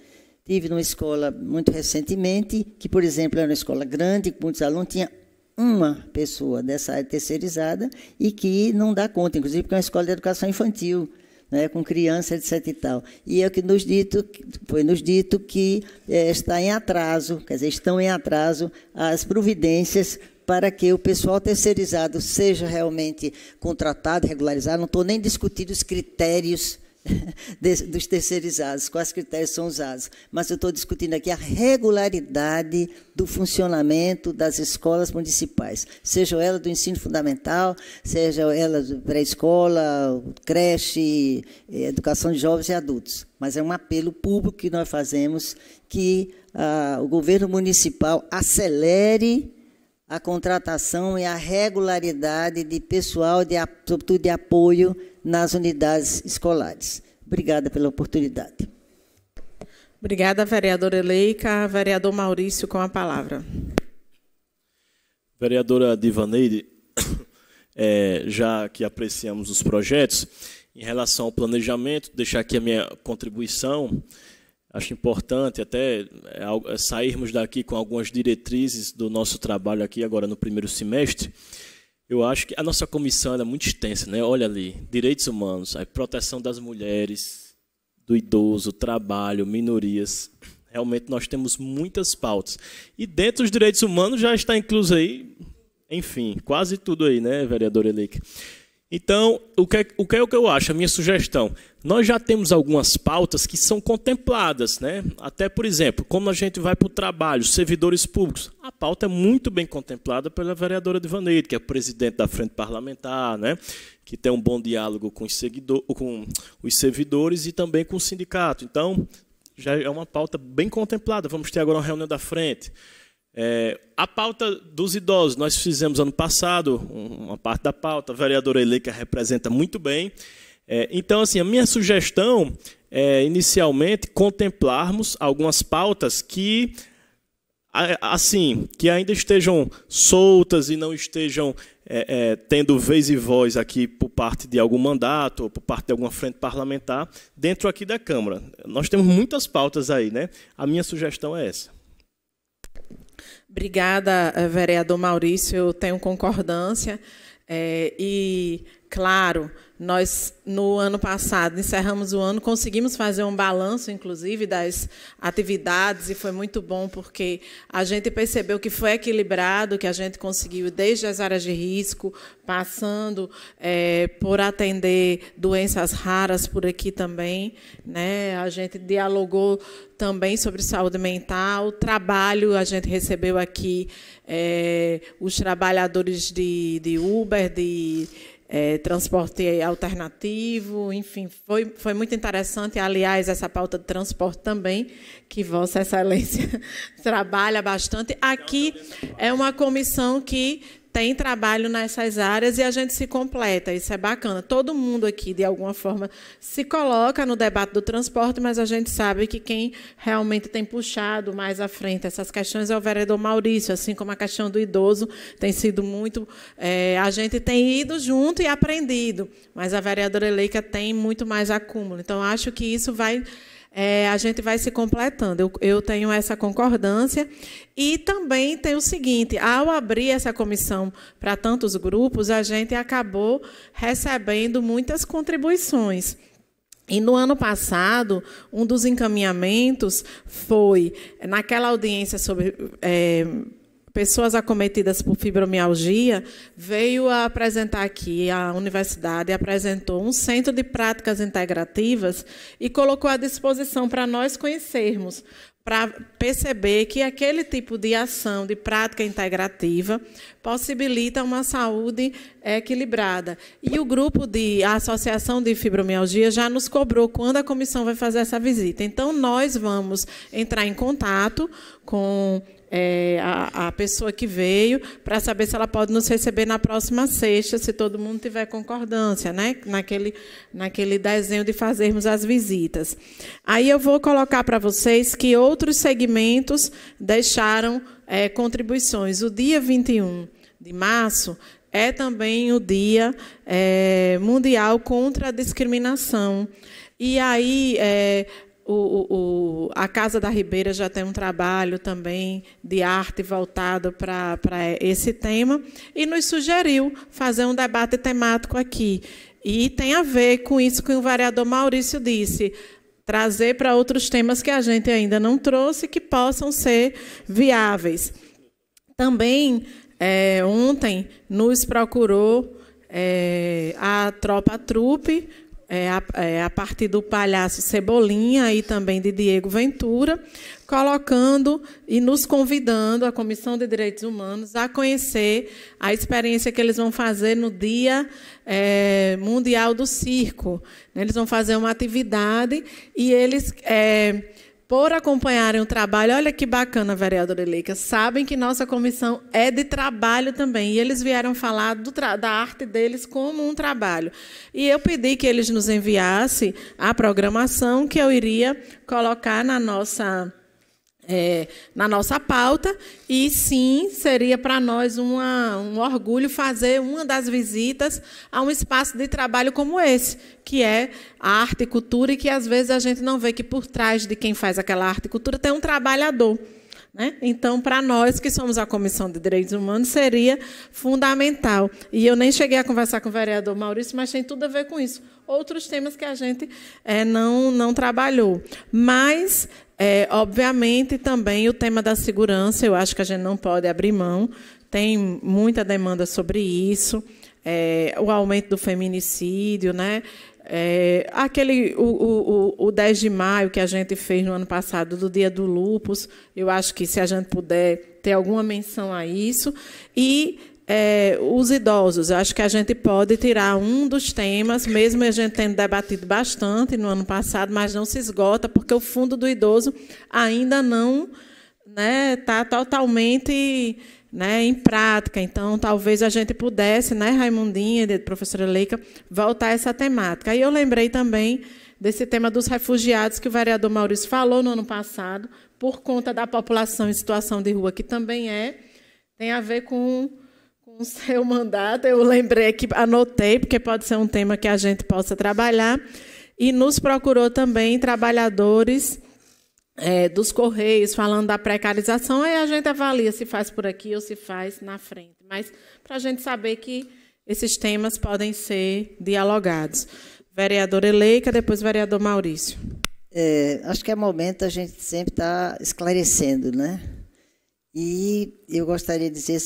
Tive numa escola muito recentemente, que, por exemplo, era uma escola grande, com muitos alunos, tinha uma pessoa dessa área terceirizada e que não dá conta, inclusive porque é uma escola de educação infantil, né, com criança, etc. E, tal. e é o que nos dito, foi nos dito que é, está em atraso, quer dizer, estão em atraso as providências para que o pessoal terceirizado seja realmente contratado, regularizado. Não estou nem discutindo os critérios dos terceirizados, quais critérios são usados. Mas eu estou discutindo aqui a regularidade do funcionamento das escolas municipais, seja ela do ensino fundamental, seja ela pré-escola, creche, eh, educação de jovens e adultos. Mas é um apelo público que nós fazemos que ah, o governo municipal acelere a contratação e a regularidade de pessoal, de, sobretudo de apoio, nas unidades escolares. Obrigada pela oportunidade. Obrigada, vereadora Eleica. Vereador Maurício, com a palavra. Vereadora Divaneide, é, já que apreciamos os projetos, em relação ao planejamento, deixar aqui a minha contribuição acho importante até é é sairmos daqui com algumas diretrizes do nosso trabalho aqui agora no primeiro semestre. Eu acho que a nossa comissão é muito extensa, né? Olha ali, direitos humanos, a proteção das mulheres, do idoso, trabalho, minorias. Realmente nós temos muitas pautas. E dentro dos direitos humanos já está incluso aí, enfim, quase tudo aí, né, vereador Elique? Então, o que, é, o que é o que eu acho? A minha sugestão. Nós já temos algumas pautas que são contempladas, né? Até, por exemplo, como a gente vai para o trabalho, servidores públicos. A pauta é muito bem contemplada pela vereadora Divaneide, que é presidente da frente parlamentar, né? que tem um bom diálogo com os, seguidor, com os servidores e também com o sindicato. Então, já é uma pauta bem contemplada. Vamos ter agora uma reunião da frente. É, a pauta dos idosos, nós fizemos ano passado uma parte da pauta, a vereadora eleita representa muito bem. É, então, assim, a minha sugestão é, inicialmente, contemplarmos algumas pautas que, assim, que ainda estejam soltas e não estejam é, é, tendo vez e voz aqui por parte de algum mandato ou por parte de alguma frente parlamentar dentro aqui da Câmara. Nós temos muitas pautas aí, né? A minha sugestão é essa. Obrigada, eh, vereador Maurício. Eu tenho concordância. É, e, claro, nós, no ano passado, encerramos o ano, conseguimos fazer um balanço, inclusive, das atividades, e foi muito bom, porque a gente percebeu que foi equilibrado, que a gente conseguiu, desde as áreas de risco, passando é, por atender doenças raras por aqui também. Né? A gente dialogou também sobre saúde mental, trabalho, a gente recebeu aqui é, os trabalhadores de, de Uber, de é, transporte alternativo, enfim, foi, foi muito interessante. Aliás, essa pauta de transporte também, que Vossa Excelência trabalha bastante. Aqui é uma comissão que tem trabalho nessas áreas e a gente se completa. Isso é bacana. Todo mundo aqui, de alguma forma, se coloca no debate do transporte, mas a gente sabe que quem realmente tem puxado mais à frente essas questões é o vereador Maurício, assim como a questão do idoso tem sido muito. É, a gente tem ido junto e aprendido, mas a vereadora Eleica tem muito mais acúmulo. Então, acho que isso vai é, a gente vai se completando. Eu, eu tenho essa concordância. E também tem o seguinte: ao abrir essa comissão para tantos grupos, a gente acabou recebendo muitas contribuições. E no ano passado, um dos encaminhamentos foi, naquela audiência sobre. É, pessoas acometidas por fibromialgia, veio apresentar aqui, a universidade apresentou um centro de práticas integrativas e colocou à disposição para nós conhecermos, para perceber que aquele tipo de ação, de prática integrativa, possibilita uma saúde equilibrada. E o grupo de a Associação de Fibromialgia já nos cobrou quando a comissão vai fazer essa visita. Então nós vamos entrar em contato com é, a, a, pessoa que veio para saber se ela pode nos receber na próxima sexta, se todo mundo tiver concordância, né? naquele, naquele desenho de fazermos as visitas. Aí eu vou colocar para vocês que outros segmentos deixaram é, contribuições. O dia 21 de março é também o Dia é, Mundial contra a Discriminação. E aí, é, o, o, a Casa da Ribeira já tem um trabalho também de arte voltado para esse tema e nos sugeriu fazer um debate temático aqui. E tem a ver com isso que o vereador Maurício disse, trazer para outros temas que a gente ainda não trouxe que possam ser viáveis. Também, é, ontem, nos procurou é, a Tropa Trupe, é, a, é, a partir do palhaço Cebolinha e também de Diego Ventura, colocando e nos convidando, a Comissão de Direitos Humanos, a conhecer a experiência que eles vão fazer no Dia é, Mundial do Circo. Eles vão fazer uma atividade e eles. É, por acompanharem o trabalho. Olha que bacana, vereadora Eleica. Sabem que nossa comissão é de trabalho também. E eles vieram falar da arte deles como um trabalho. E eu pedi que eles nos enviassem a programação que eu iria colocar na nossa é, na nossa pauta. E sim, seria para nós uma, um orgulho fazer uma das visitas a um espaço de trabalho como esse, que é a arte e cultura, e que às vezes a gente não vê que por trás de quem faz aquela arte e cultura tem um trabalhador. Né? Então, para nós que somos a Comissão de Direitos Humanos, seria fundamental. E eu nem cheguei a conversar com o vereador Maurício, mas tem tudo a ver com isso. Outros temas que a gente é, não, não trabalhou. Mas é, obviamente, também o tema da segurança, eu acho que a gente não pode abrir mão, tem muita demanda sobre isso, é, o aumento do feminicídio, né? É, aquele o, o, o 10 de maio que a gente fez no ano passado do Dia do Lupus, eu acho que se a gente puder ter alguma menção a isso e é, os idosos. Acho que a gente pode tirar um dos temas, mesmo a gente tendo debatido bastante no ano passado, mas não se esgota, porque o fundo do idoso ainda não está né, tá totalmente né, em prática. Então, talvez a gente pudesse, né, Raimundinha, professora Leica, voltar a essa temática. E eu lembrei também desse tema dos refugiados que o vereador Maurício falou no ano passado, por conta da população em situação de rua, que também é, tem a ver com no seu mandato, eu lembrei que anotei, porque pode ser um tema que a gente possa trabalhar, e nos procurou também trabalhadores é, dos Correios, falando da precarização, aí a gente avalia se faz por aqui ou se faz na frente. Mas para a gente saber que esses temas podem ser dialogados. Vereador Eleica, depois vereador Maurício. É, acho que é momento a gente sempre estar tá esclarecendo, né? E eu gostaria de dizer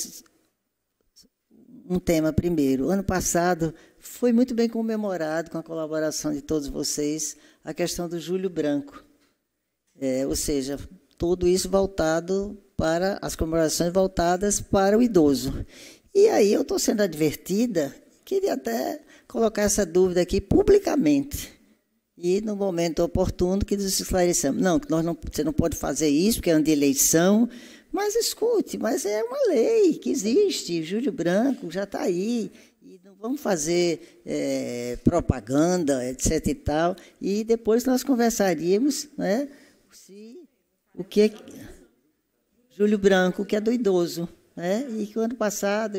um tema primeiro. Ano passado foi muito bem comemorado, com a colaboração de todos vocês, a questão do Júlio Branco. É, ou seja, tudo isso voltado para as comemorações voltadas para o idoso. E aí eu estou sendo advertida, queria até colocar essa dúvida aqui publicamente. E no momento oportuno que nos esclareçamos. Não, nós não, você não pode fazer isso, porque é ano de eleição, mas escute, mas é uma lei que existe, Júlio Branco já está aí, e não vamos fazer é, propaganda, etc. e tal. E depois nós conversaríamos né, se o que é. Júlio Branco, que é do idoso, né? E que o ano passado.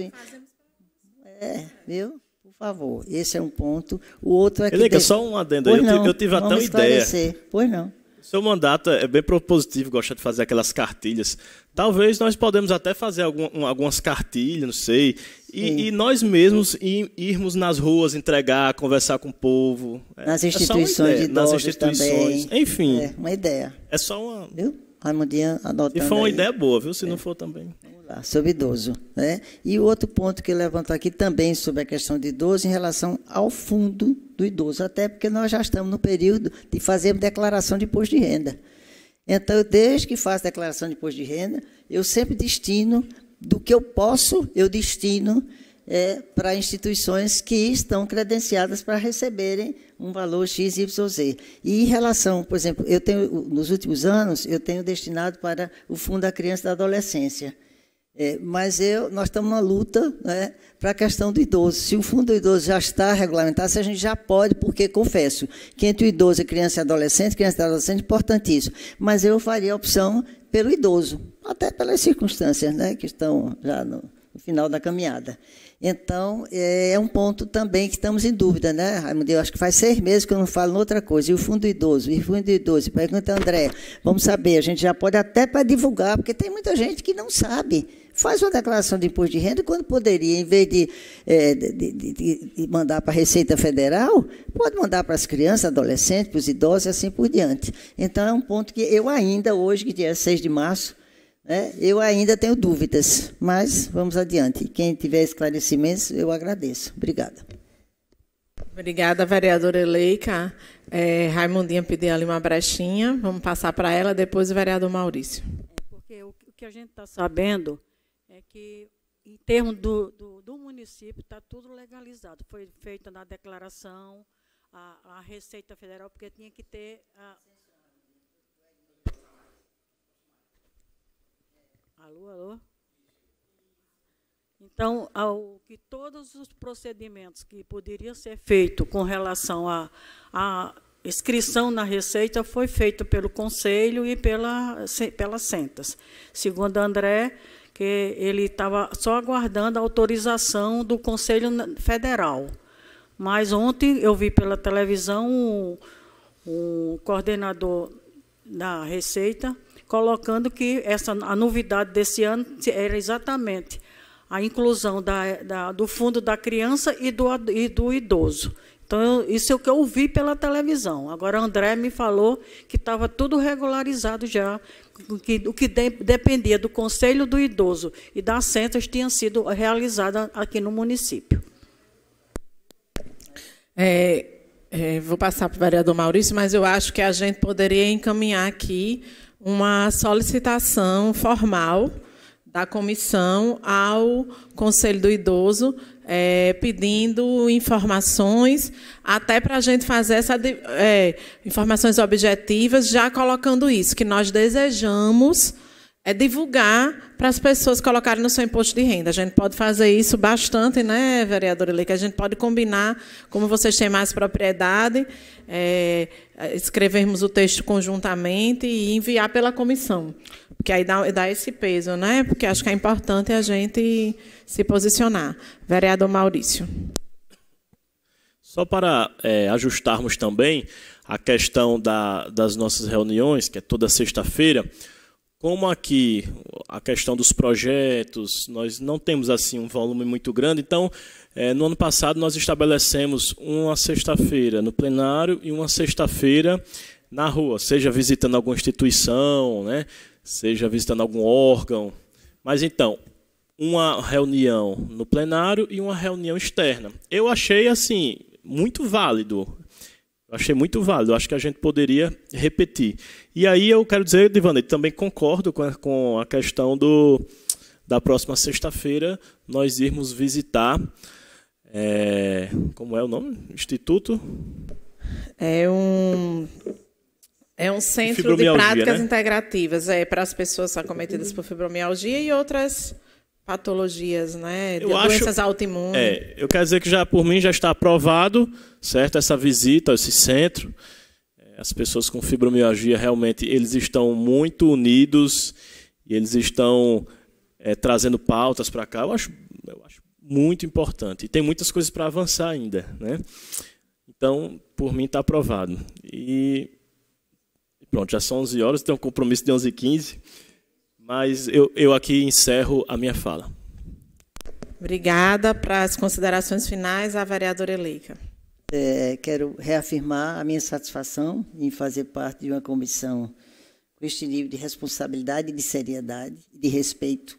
É, viu? Por favor, esse é um ponto. O outro é que. Liga, tem... só um adendo aí. Eu, não, eu tive até uma ideia. Pois não. Seu mandato é bem propositivo, gosta de fazer aquelas cartilhas. Talvez nós podemos até fazer algum, algumas cartilhas, não sei. E, e, nós mesmos ir, irmos nas ruas entregar, conversar com o povo. É, nas é, instituições é de nas instituições, também. Enfim. É uma ideia. É só uma... Viu? Raimundinha anotando E foi uma aí. ideia boa, viu? Se é. não for também sobre idoso. Né? E outro ponto que levantou aqui também sobre a questão de idoso em relação ao fundo do idoso, até porque nós já estamos no período de fazer declaração de imposto de renda. Então, desde que faço declaração de imposto de renda, eu sempre destino do que eu posso, eu destino é, para instituições que estão credenciadas para receberem um valor XYZ. E em relação, por exemplo, eu tenho, nos últimos anos, eu tenho destinado para o Fundo da Criança e da Adolescência. É, mas eu, nós estamos numa luta né, para a questão do idoso. Se o fundo do idoso já está regulamentado, se a gente já pode, porque, confesso, que entre o idoso e criança e adolescente, criança e adolescente é importantíssimo. Mas eu faria a opção pelo idoso, até pelas circunstâncias né, que estão já no, no final da caminhada. Então, é, é um ponto também que estamos em dúvida, né, Raimundo? Eu acho que faz seis meses que eu não falo outra coisa. E o fundo do idoso, e o fundo do idoso, pergunta André, vamos saber, a gente já pode até para divulgar, porque tem muita gente que não sabe faz uma declaração de imposto de renda quando poderia, em vez de, é, de, de, de mandar para a Receita Federal, pode mandar para as crianças, adolescentes, para os idosos e assim por diante. Então, é um ponto que eu ainda, hoje, que dia é 6 de março, né, eu ainda tenho dúvidas, mas vamos adiante. Quem tiver esclarecimentos, eu agradeço. Obrigada. Obrigada, vereadora Eleica. É, Raimundinha pediu ali uma brechinha. Vamos passar para ela, depois o vereador Maurício. É, porque o que a gente está sabendo é que, em termos do, do, do município, está tudo legalizado. Foi feita na declaração, a, a, Receita Federal, porque tinha que ter. A... Alô, alô? Então, ao que todos os procedimentos que poderiam ser feitos com relação à a, a, inscrição na Receita foi feito pelo Conselho e pela, pela Sentas. Segundo André, que ele estava só aguardando a autorização do Conselho Federal. Mas ontem eu vi pela televisão o coordenador da Receita colocando que essa, a novidade desse ano era exatamente a inclusão da, da, do fundo da criança e do, e do idoso. Então, isso é o que eu ouvi pela televisão. Agora, André me falou que estava tudo regularizado já, que o que de, dependia do Conselho do Idoso e das Centras tinha sido realizado aqui no município. É, é, vou passar para o vereador Maurício, mas eu acho que a gente poderia encaminhar aqui uma solicitação formal da comissão ao Conselho do Idoso, é, pedindo informações, até para a gente fazer essa, é, informações objetivas, já colocando isso, que nós desejamos é divulgar para as pessoas colocarem no seu imposto de renda. A gente pode fazer isso bastante, né, vereadora Lei? Que a gente pode combinar, como vocês têm mais propriedade, é, escrevermos o texto conjuntamente e enviar pela comissão que aí dá, dá, esse peso, né? Porque acho que é importante a gente se posicionar. Vereador Maurício. Só para é, ajustarmos também a questão da, das nossas reuniões, que é toda sexta-feira, como aqui a questão dos projetos, nós não temos assim um volume muito grande, então é, no ano passado nós estabelecemos uma sexta-feira no plenário e uma sexta-feira na rua, seja visitando alguma instituição, né? seja visitando algum órgão. Mas então, uma reunião no plenário e uma reunião externa. Eu achei assim muito válido. Eu achei muito válido, eu acho que a gente poderia repetir. E aí eu quero dizer, Divanei, também concordo com a, com a questão do, da próxima sexta-feira nós irmos visitar. É, como é o nome? Instituto? É um é um centro de práticas né? integrativas, é para as pessoas acometidas por fibromialgia e outras patologias, né? doenças autoimunes. É, eu quero dizer que já por mim já está aprovado, certo? Essa visita, esse centro. É, as pessoas com fibromialgia realmente eles estão muito unidos e eles estão é, trazendo pautas para cá. Eu acho, eu acho muito importante. E tem muitas coisas para avançar ainda, né? Então, por mim está aprovado. E Pronto, já são 11 horas, tem um compromisso de 11 e 15 mas eu, eu aqui encerro a minha fala. Obrigada. Para as considerações finais, a vereadora Eleica. É, quero reafirmar a minha satisfação em fazer parte de uma comissão com este nível de responsabilidade, de seriedade, de respeito.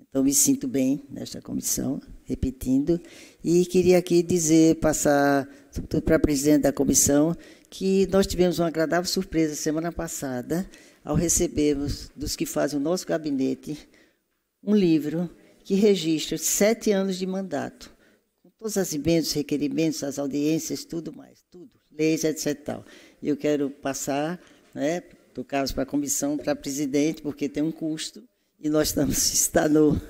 Então, me sinto bem nesta comissão, repetindo. E queria aqui dizer, passar, sobretudo para a presidente da comissão, que nós tivemos uma agradável surpresa semana passada ao recebermos dos que fazem o nosso gabinete um livro que registra sete anos de mandato, com todas as emendas, requerimentos, as audiências, tudo mais, tudo, leis, etc. Tal. Eu quero passar, né, do caso para a comissão, para a presidente, porque tem um custo e nós estamos está no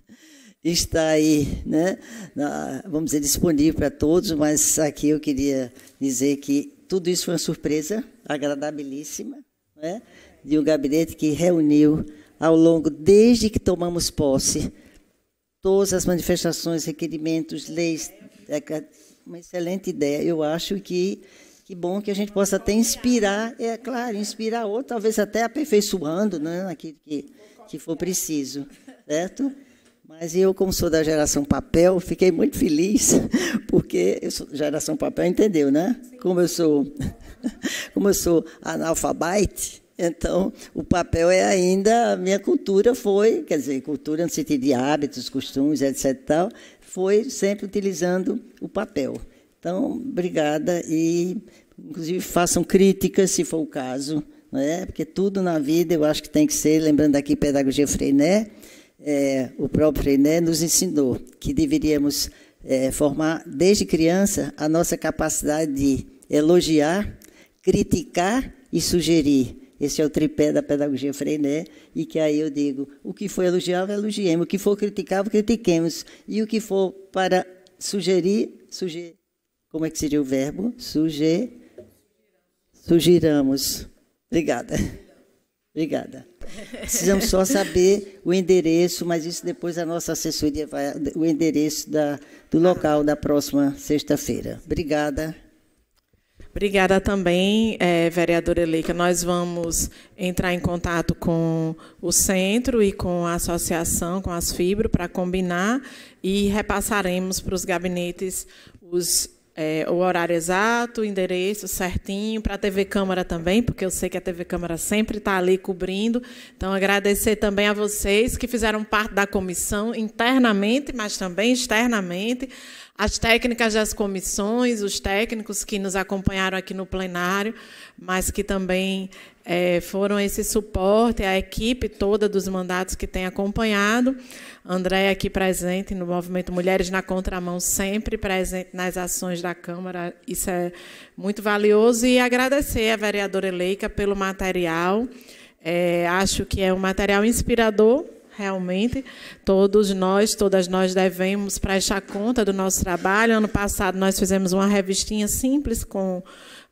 está aí, né, na, vamos dizer, disponível para todos, mas aqui eu queria dizer que tudo isso foi uma surpresa agradabilíssima, né? de um gabinete que reuniu ao longo, desde que tomamos posse, todas as manifestações, requerimentos, leis, é, é uma excelente ideia. Eu acho que que bom que a gente possa até inspirar, é claro, inspirar outro, talvez até aperfeiçoando né, naquilo que, que for preciso, certo? Mas eu, como sou da geração papel, fiquei muito feliz, porque eu sou, geração papel entendeu, né? Como eu sou, como eu sou analfabete, então o papel é ainda a minha cultura foi, quer dizer, cultura no sentido de hábitos, costumes, etc. Tal, foi sempre utilizando o papel. Então, obrigada e inclusive façam críticas se for o caso, né? Porque tudo na vida eu acho que tem que ser, lembrando aqui pedagogia Freinet, é, o próprio Ené nos ensinou que deveríamos é, formar desde criança a nossa capacidade de elogiar, criticar e sugerir. Esse é o tripé da pedagogia Freiné, e que aí eu digo, o que for elogiável, elogiemos, o que for criticável, critiquemos, e o que for para sugerir, sugerir. Como é que seria o verbo? Suger, sugiramos. Obrigada. Obrigada. Precisamos só saber o endereço, mas isso depois a nossa assessoria vai. O endereço da, do local da próxima sexta-feira. Obrigada. Obrigada também, é, vereadora Eleica. Nós vamos entrar em contato com o centro e com a associação, com as FIBRO, para combinar e repassaremos para os gabinetes os é, o horário exato, o endereço certinho, para a TV Câmara também, porque eu sei que a TV Câmara sempre está ali cobrindo. Então, agradecer também a vocês que fizeram parte da comissão internamente, mas também externamente, as técnicas das comissões, os técnicos que nos acompanharam aqui no plenário, mas que também é, foram esse suporte, a equipe toda dos mandatos que tem acompanhado. André aqui presente no movimento Mulheres na Contramão, sempre presente nas ações da Câmara, isso é muito valioso. E agradecer à vereadora Eleica pelo material. É, acho que é um material inspirador realmente. Todos nós, todas nós devemos prestar conta do nosso trabalho. Ano passado nós fizemos uma revistinha simples com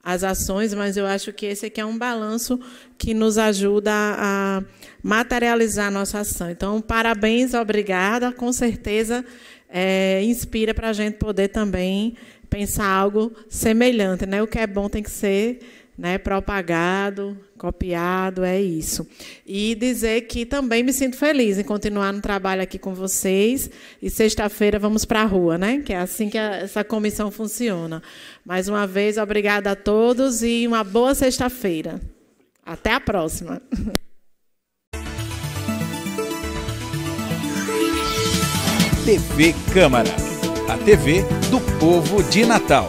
as ações, mas eu acho que esse aqui é um balanço que nos ajuda a materializar a nossa ação. Então, parabéns, obrigada. Com certeza é, inspira para a gente poder também pensar algo semelhante. Né? O que é bom tem que ser né, propagado, copiado, é isso. E dizer que também me sinto feliz em continuar no trabalho aqui com vocês. E sexta-feira vamos para a rua, né? Que é assim que a, essa comissão funciona. Mais uma vez, obrigada a todos e uma boa sexta-feira. Até a próxima. TV Câmara, a TV do povo de Natal.